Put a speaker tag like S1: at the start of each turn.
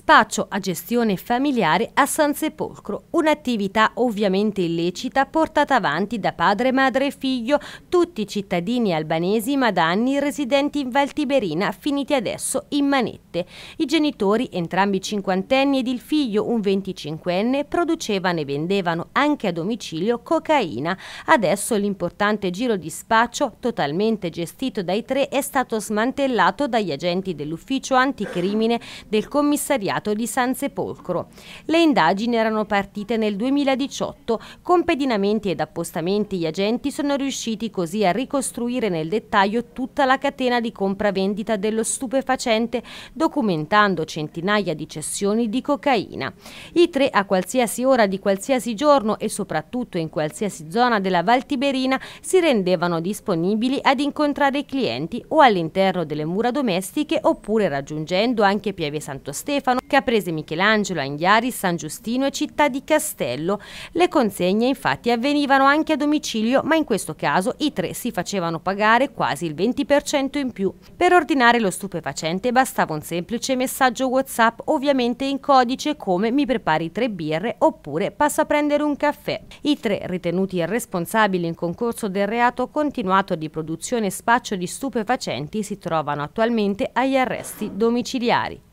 S1: Spaccio a gestione familiare a San Sepolcro, un'attività ovviamente illecita portata avanti da padre, madre e figlio, tutti cittadini albanesi ma da anni residenti in Valtiberina, finiti adesso in manette. I genitori, entrambi cinquantenni ed il figlio, un venticinquenne, producevano e vendevano anche a domicilio cocaina. Adesso l'importante giro di spaccio, totalmente gestito dai tre, è stato smantellato dagli agenti dell'ufficio anticrimine del commissariato sbagliato di San Sepolcro. Le indagini erano partite nel 2018, con pedinamenti ed appostamenti gli agenti sono riusciti così a ricostruire nel dettaglio tutta la catena di compravendita dello stupefacente, documentando centinaia di cessioni di cocaina. I tre a qualsiasi ora di qualsiasi giorno e soprattutto in qualsiasi zona della Val Tiberina si rendevano disponibili ad incontrare i clienti o all'interno delle mura domestiche oppure raggiungendo anche Pieve Santo Stefano Stefano, Caprese Michelangelo, Anghiari, San Giustino e Città di Castello. Le consegne infatti avvenivano anche a domicilio, ma in questo caso i tre si facevano pagare quasi il 20% in più. Per ordinare lo stupefacente bastava un semplice messaggio WhatsApp, ovviamente in codice come mi prepari tre birre oppure passo a prendere un caffè. I tre ritenuti responsabili in concorso del reato continuato di produzione e spaccio di stupefacenti si trovano attualmente agli arresti domiciliari.